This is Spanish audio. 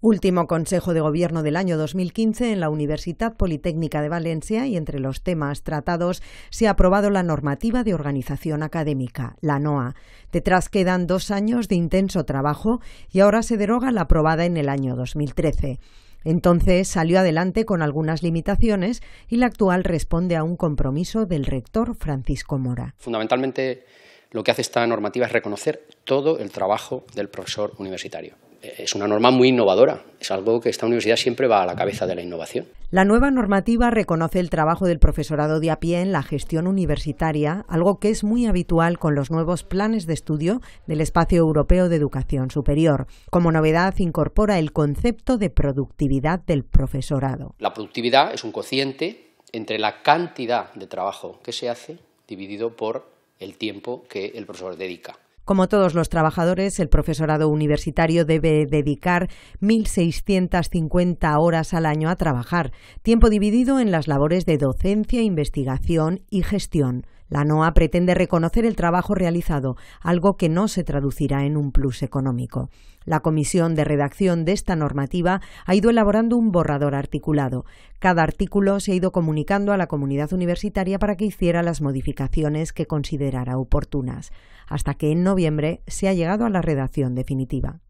Último Consejo de Gobierno del año 2015 en la Universidad Politécnica de Valencia y entre los temas tratados se ha aprobado la normativa de organización académica, la NOA. Detrás quedan dos años de intenso trabajo y ahora se deroga la aprobada en el año 2013. Entonces salió adelante con algunas limitaciones y la actual responde a un compromiso del rector Francisco Mora. Fundamentalmente lo que hace esta normativa es reconocer todo el trabajo del profesor universitario es una norma muy innovadora. Es algo que esta universidad siempre va a la cabeza de la innovación. La nueva normativa reconoce el trabajo del profesorado de a pie en la gestión universitaria, algo que es muy habitual con los nuevos planes de estudio del Espacio Europeo de Educación Superior. Como novedad, incorpora el concepto de productividad del profesorado. La productividad es un cociente entre la cantidad de trabajo que se hace dividido por el tiempo que el profesor dedica. Como todos los trabajadores, el profesorado universitario debe dedicar 1.650 horas al año a trabajar, tiempo dividido en las labores de docencia, investigación y gestión. La NOA pretende reconocer el trabajo realizado, algo que no se traducirá en un plus económico. La comisión de redacción de esta normativa ha ido elaborando un borrador articulado. Cada artículo se ha ido comunicando a la comunidad universitaria para que hiciera las modificaciones que considerara oportunas, hasta que en noviembre se ha llegado a la redacción definitiva.